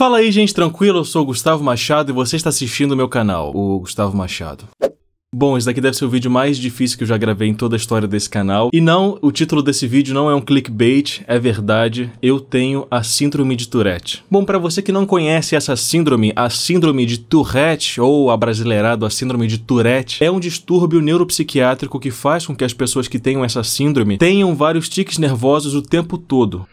Fala aí, gente, tranquilo? Eu sou o Gustavo Machado e você está assistindo o meu canal, o Gustavo Machado. Bom, esse daqui deve ser o vídeo mais difícil que eu já gravei em toda a história desse canal. E não, o título desse vídeo não é um clickbait, é verdade, eu tenho a síndrome de Tourette. Bom, para você que não conhece essa síndrome, a síndrome de Tourette, ou abrasileirado a síndrome de Tourette, é um distúrbio neuropsiquiátrico que faz com que as pessoas que tenham essa síndrome tenham vários tiques nervosos o tempo todo.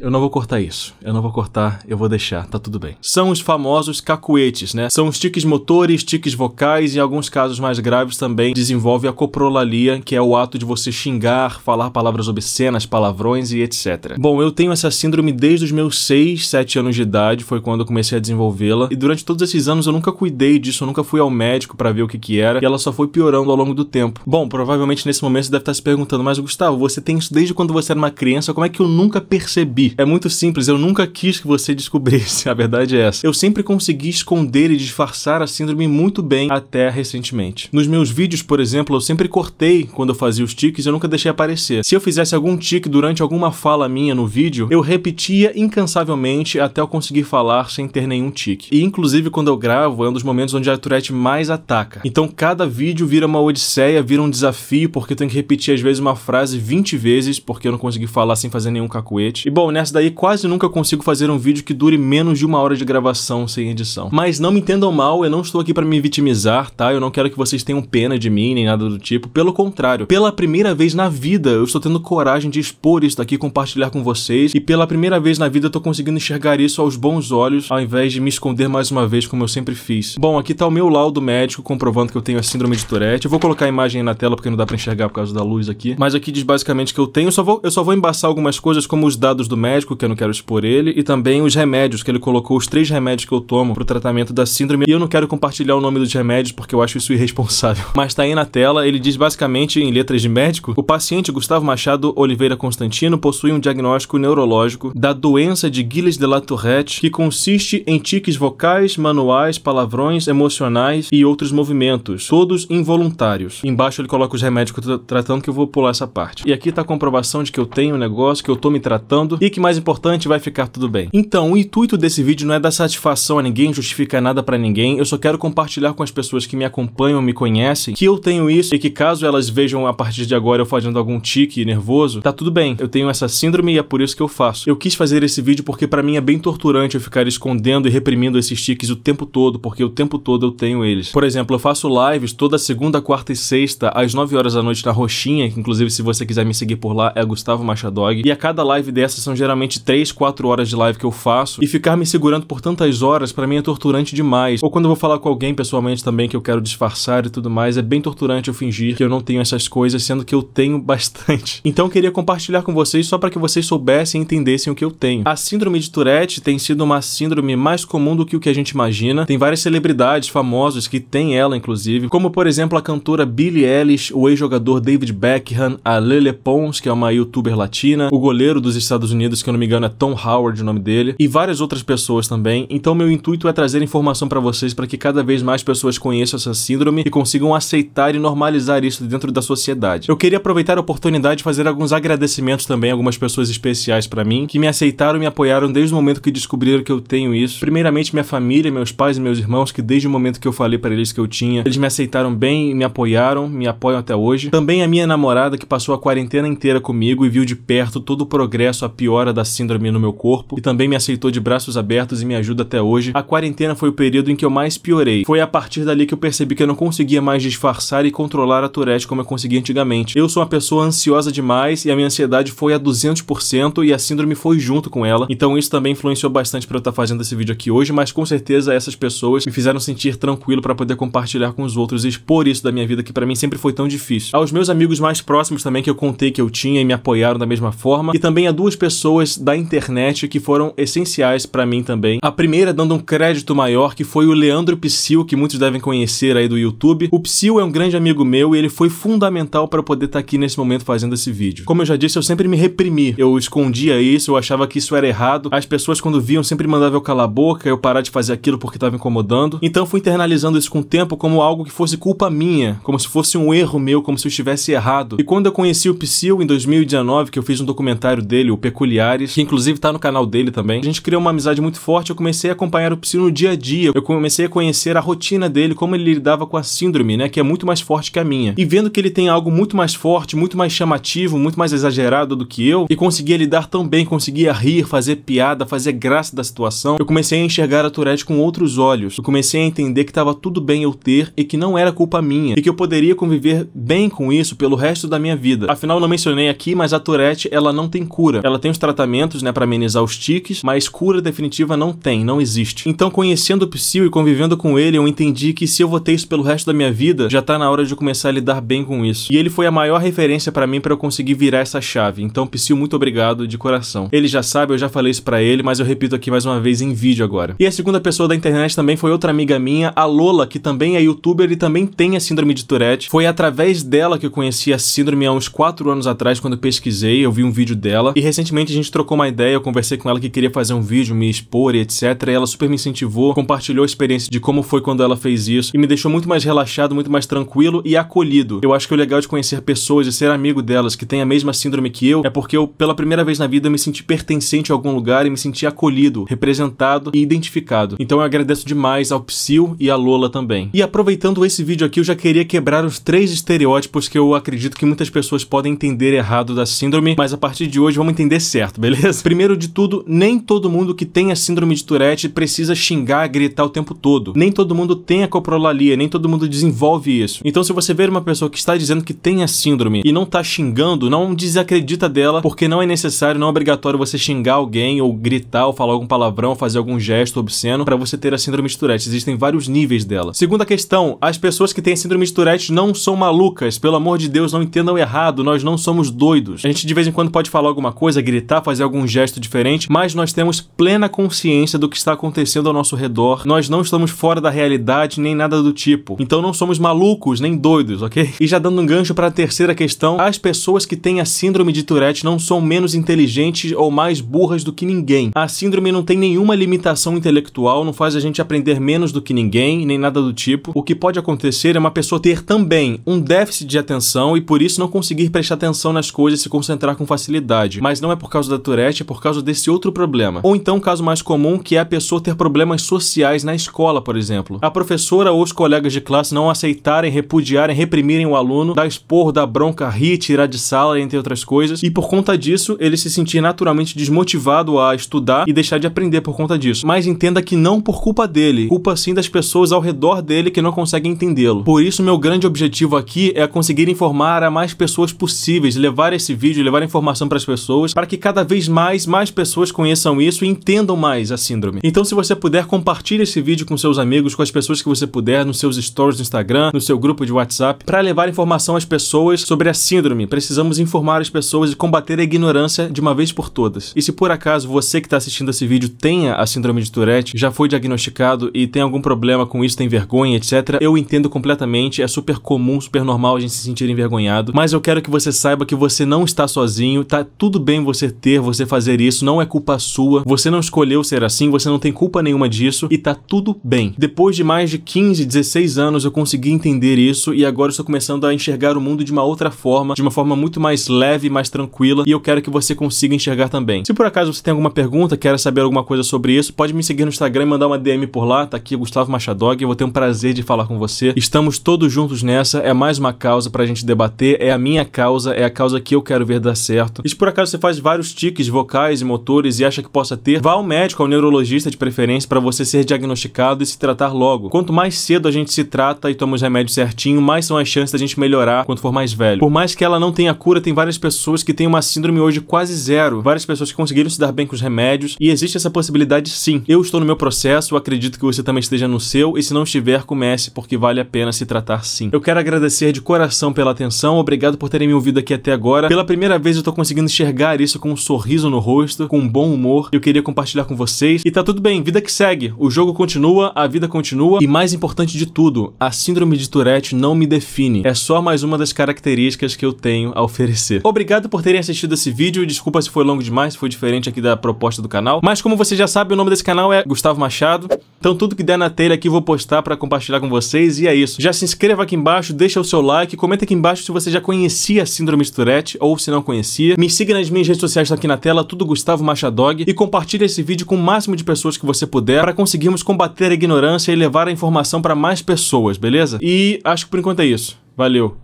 Eu não vou cortar isso. Eu não vou cortar, eu vou deixar, tá tudo bem. São os famosos cacuetes, né? São os tiques motores, tiques vocais e em alguns casos mais graves também desenvolve a coprolalia, que é o ato de você xingar, falar palavras obscenas, palavrões e etc. Bom, eu tenho essa síndrome desde os meus 6, 7 anos de idade, foi quando eu comecei a desenvolvê-la. E durante todos esses anos eu nunca cuidei disso, eu nunca fui ao médico para ver o que que era, e ela só foi piorando ao longo do tempo. Bom, provavelmente nesse momento você deve estar se perguntando, mas Gustavo, você tem isso desde quando você era uma criança, como é que eu nunca percebi? É muito simples, eu nunca quis que você descobrisse, a verdade é essa. Eu sempre consegui esconder e disfarçar a síndrome muito bem até recentemente. Nos meus vídeos, por exemplo, eu sempre cortei quando eu fazia os tiques, eu nunca deixei aparecer. Se eu fizesse algum tique durante alguma fala minha no vídeo, eu repetia incansavelmente até eu conseguir falar sem ter nenhum tique. E inclusive quando eu gravo, é um dos momentos onde a Tourette mais ataca. Então cada vídeo vira uma odisseia, vira um desafio, porque eu tenho que repetir às vezes uma frase 20 vezes, porque eu não consegui falar sem fazer nenhum cacuete. E bom, né? nessa daí quase nunca consigo fazer um vídeo que dure menos de uma hora de gravação sem edição. Mas não me entendam mal, eu não estou aqui para me vitimizar, tá? Eu não quero que vocês tenham pena de mim, nem nada do tipo. Pelo contrário, pela primeira vez na vida eu estou tendo coragem de expor isso daqui, compartilhar com vocês. E pela primeira vez na vida eu estou conseguindo enxergar isso aos bons olhos, ao invés de me esconder mais uma vez, como eu sempre fiz. Bom, aqui tá o meu laudo médico comprovando que eu tenho a síndrome de Tourette. Eu vou colocar a imagem aí na tela porque não dá para enxergar por causa da luz aqui. Mas aqui diz basicamente que eu tenho. Eu só vou, eu só vou embaçar algumas coisas como os dados do médico médico, que eu não quero expor ele, e também os remédios, que ele colocou os três remédios que eu tomo pro tratamento da síndrome. E eu não quero compartilhar o nome dos remédios porque eu acho isso irresponsável. Mas tá aí na tela, ele diz basicamente em letras de médico: o paciente Gustavo Machado Oliveira Constantino possui um diagnóstico neurológico da doença de Gilles de la Tourette, que consiste em tiques vocais, manuais, palavrões, emocionais e outros movimentos, todos involuntários. Embaixo ele coloca os remédios que eu tô tratando, que eu vou pular essa parte. E aqui tá a comprovação de que eu tenho um negócio, que eu tô me tratando e clique mais importante vai ficar tudo bem. Então, o intuito desse vídeo não é dar satisfação a ninguém, justificar nada para ninguém, eu só quero compartilhar com as pessoas que me acompanham, me conhecem, que eu tenho isso e que caso elas vejam a partir de agora eu fazendo algum tique nervoso, tá tudo bem, eu tenho essa síndrome e é por isso que eu faço. Eu quis fazer esse vídeo porque para mim é bem torturante eu ficar escondendo e reprimindo esses tiques o tempo todo, porque o tempo todo eu tenho eles. Por exemplo, eu faço lives toda segunda, quarta e sexta, às 9 horas da noite na Roxinha, que inclusive se você quiser me seguir por lá é Gustavo Machadog, e a cada live dessa são geralmente 3, 4 horas de live que eu faço, e ficar me segurando por tantas horas para mim é torturante demais. Ou quando eu vou falar com alguém pessoalmente também que eu quero disfarçar e tudo mais, é bem torturante eu fingir que eu não tenho essas coisas, sendo que eu tenho bastante. Então eu queria compartilhar com vocês só para que vocês soubessem e entendessem o que eu tenho. A síndrome de Tourette tem sido uma síndrome mais comum do que o que a gente imagina. Tem várias celebridades famosos que têm ela, inclusive, como por exemplo a cantora Billie Ellis, o ex-jogador David Beckham, a Lele Pons, que é uma youtuber latina, o goleiro dos Estados Unidos Unidos, que eu não me engano é Tom Howard o nome dele, e várias outras pessoas também. Então meu intuito é trazer informação para vocês para que cada vez mais pessoas conheçam essa síndrome e consigam aceitar e normalizar isso dentro da sociedade. Eu queria aproveitar a oportunidade de fazer alguns agradecimentos também a algumas pessoas especiais para mim que me aceitaram e me apoiaram desde o momento que descobriram que eu tenho isso. Primeiramente minha família, meus pais e meus irmãos que desde o momento que eu falei para eles que eu tinha, eles me aceitaram bem, me apoiaram, me apoiam até hoje. Também a minha namorada que passou a quarentena inteira comigo e viu de perto todo o progresso, a pior agora da síndrome no meu corpo e também me aceitou de braços abertos e me ajuda até hoje. A quarentena foi o período em que eu mais piorei. Foi a partir dali que eu percebi que eu não conseguia mais disfarçar e controlar a Tourette como eu conseguia antigamente. Eu sou uma pessoa ansiosa demais e a minha ansiedade foi a 200% e a síndrome foi junto com ela. Então isso também influenciou bastante para eu estar tá fazendo esse vídeo aqui hoje, mas com certeza essas pessoas me fizeram sentir tranquilo para poder compartilhar com os outros e expor isso da minha vida que para mim sempre foi tão difícil. Aos meus amigos mais próximos também que eu contei que eu tinha e me apoiaram da mesma forma e também a duas pessoas pessoas da internet que foram essenciais para mim também. A primeira, dando um crédito maior, que foi o Leandro Psil, que muitos devem conhecer aí do YouTube. O Psil é um grande amigo meu e ele foi fundamental para poder estar tá aqui nesse momento fazendo esse vídeo. Como eu já disse, eu sempre me reprimi. Eu escondia isso, eu achava que isso era errado. As pessoas, quando viam, sempre mandavam eu calar a boca, eu parar de fazer aquilo porque estava incomodando. Então fui internalizando isso com o tempo como algo que fosse culpa minha, como se fosse um erro meu, como se eu estivesse errado. E quando eu conheci o Psil em 2019, que eu fiz um documentário dele, o Peculiar, familiares, que inclusive tá no canal dele também. A gente criou uma amizade muito forte, eu comecei a acompanhar o Psy no dia a dia, eu comecei a conhecer a rotina dele, como ele lidava com a síndrome, né, que é muito mais forte que a minha. E vendo que ele tem algo muito mais forte, muito mais chamativo, muito mais exagerado do que eu, e conseguia lidar tão bem, conseguia rir, fazer piada, fazer graça da situação, eu comecei a enxergar a Tourette com outros olhos. Eu comecei a entender que estava tudo bem eu ter e que não era culpa minha, e que eu poderia conviver bem com isso pelo resto da minha vida. Afinal, não mencionei aqui, mas a Tourette, ela não tem cura. Ela tem os tratamentos, né, para amenizar os tiques, mas cura definitiva não tem, não existe. Então, conhecendo o Psyu e convivendo com ele, eu entendi que se eu vou ter isso pelo resto da minha vida, já tá na hora de eu começar a lidar bem com isso. E ele foi a maior referência para mim para eu conseguir virar essa chave. Então, Psyu, muito obrigado de coração. Ele já sabe, eu já falei isso para ele, mas eu repito aqui mais uma vez em vídeo agora. E a segunda pessoa da internet também foi outra amiga minha, a Lola, que também é youtuber e também tem a síndrome de Tourette. Foi através dela que eu conheci a síndrome há uns 4 anos atrás, quando eu pesquisei, eu vi um vídeo dela. E recentemente a gente trocou uma ideia, eu conversei com ela que queria fazer um vídeo, me expor e etc. E ela super me incentivou, compartilhou a experiência de como foi quando ela fez isso e me deixou muito mais relaxado, muito mais tranquilo e acolhido. Eu acho que o legal de conhecer pessoas e ser amigo delas que têm a mesma síndrome que eu é porque eu, pela primeira vez na vida, me senti pertencente a algum lugar e me senti acolhido, representado e identificado. Então eu agradeço demais ao Psyu e à Lola também. E aproveitando esse vídeo aqui, eu já queria quebrar os três estereótipos que eu acredito que muitas pessoas podem entender errado da síndrome, mas a partir de hoje vamos entender certo certo, beleza? Primeiro de tudo, nem todo mundo que tem a síndrome de Tourette precisa xingar, gritar o tempo todo. Nem todo mundo tem a coprolalia, nem todo mundo desenvolve isso. Então se você ver uma pessoa que está dizendo que tem a síndrome e não está xingando, não desacredita dela, porque não é necessário, não é obrigatório você xingar alguém ou gritar ou falar algum palavrão, ou fazer algum gesto obsceno para você ter a síndrome de Tourette. Existem vários níveis dela. Segunda questão, as pessoas que têm a síndrome de Tourette não são malucas. Pelo amor de Deus, não entendam errado, nós não somos doidos. A gente de vez em quando pode falar alguma coisa, gritar gritar, fazer algum gesto diferente, mas nós temos plena consciência do que está acontecendo ao nosso redor. Nós não estamos fora da realidade nem nada do tipo. Então não somos malucos nem doidos, ok? E já dando um gancho para a terceira questão, as pessoas que têm a síndrome de Tourette não são menos inteligentes ou mais burras do que ninguém. A síndrome não tem nenhuma limitação intelectual, não faz a gente aprender menos do que ninguém, nem nada do tipo. O que pode acontecer é uma pessoa ter também um déficit de atenção e por isso não conseguir prestar atenção nas coisas e se concentrar com facilidade. Mas não é por causa causa da Tourette é por causa desse outro problema. Ou então um caso mais comum que é a pessoa ter problemas sociais na escola, por exemplo. A professora ou os colegas de classe não aceitarem, repudiarem, reprimirem o aluno, dar expor, dar bronca, rir, tirar de sala, entre outras coisas, e por conta disso ele se sentir naturalmente desmotivado a estudar e deixar de aprender por conta disso. Mas entenda que não por culpa dele, culpa sim das pessoas ao redor dele que não conseguem entendê-lo. Por isso meu grande objetivo aqui é conseguir informar a mais pessoas possíveis, levar esse vídeo, levar informação para as pessoas, para que cada cada vez mais, mais pessoas conheçam isso e entendam mais a síndrome. Então, se você puder, compartilhe esse vídeo com seus amigos, com as pessoas que você puder, nos seus stories do Instagram, no seu grupo de WhatsApp, para levar informação às pessoas sobre a síndrome. Precisamos informar as pessoas e combater a ignorância de uma vez por todas. E se por acaso você que está assistindo esse vídeo tenha a síndrome de Tourette, já foi diagnosticado e tem algum problema com isso, tem vergonha, etc., eu entendo completamente, é super comum, super normal a gente se sentir envergonhado, mas eu quero que você saiba que você não está sozinho, tá tudo bem você ter, você fazer isso, não é culpa sua, você não escolheu ser assim, você não tem culpa nenhuma disso e tá tudo bem. Depois de mais de 15, 16 anos eu consegui entender isso e agora estou começando a enxergar o mundo de uma outra forma, de uma forma muito mais leve, mais tranquila e eu quero que você consiga enxergar também. Se por acaso você tem alguma pergunta, quer saber alguma coisa sobre isso, pode me seguir no Instagram e mandar uma DM por lá, tá aqui Gustavo Machadog, eu vou ter um prazer de falar com você. Estamos todos juntos nessa, é mais uma causa pra gente debater, é a minha causa, é a causa que eu quero ver dar certo. E se por acaso você faz vários tiques vocais e motores e acha que possa ter, vá ao médico, ao neurologista de preferência, para você ser diagnosticado e se tratar logo. Quanto mais cedo a gente se trata e toma os remédios certinho, mais são as chances da gente melhorar quando for mais velho. Por mais que ela não tenha cura, tem várias pessoas que têm uma síndrome hoje quase zero, várias pessoas que conseguiram se dar bem com os remédios e existe essa possibilidade sim. Eu estou no meu processo, acredito que você também esteja no seu e se não estiver, comece porque vale a pena se tratar sim. Eu quero agradecer de coração pela atenção, obrigado por terem me ouvido aqui até agora. Pela primeira vez eu estou conseguindo enxergar isso com sorriso no rosto, com um bom humor, eu queria compartilhar com vocês. E tá tudo bem, vida que segue. O jogo continua, a vida continua e mais importante de tudo, a síndrome de Tourette não me define. É só mais uma das características que eu tenho a oferecer. Obrigado por terem assistido esse vídeo. Desculpa se foi longo demais, foi diferente aqui da proposta do canal. Mas como você já sabe, o nome desse canal é Gustavo Machado. Então tudo que der na telha aqui eu vou postar para compartilhar com vocês e é isso. Já se inscreva aqui embaixo, deixa o seu like, comenta aqui embaixo se você já conhecia a síndrome de Tourette ou se não conhecia. Me siga nas minhas redes sociais aqui na tela, tudo Gustavo Machadog, e compartilhe esse vídeo com o máximo de pessoas que você puder para conseguirmos combater a ignorância e levar a informação para mais pessoas, beleza? E acho que por enquanto é isso. Valeu!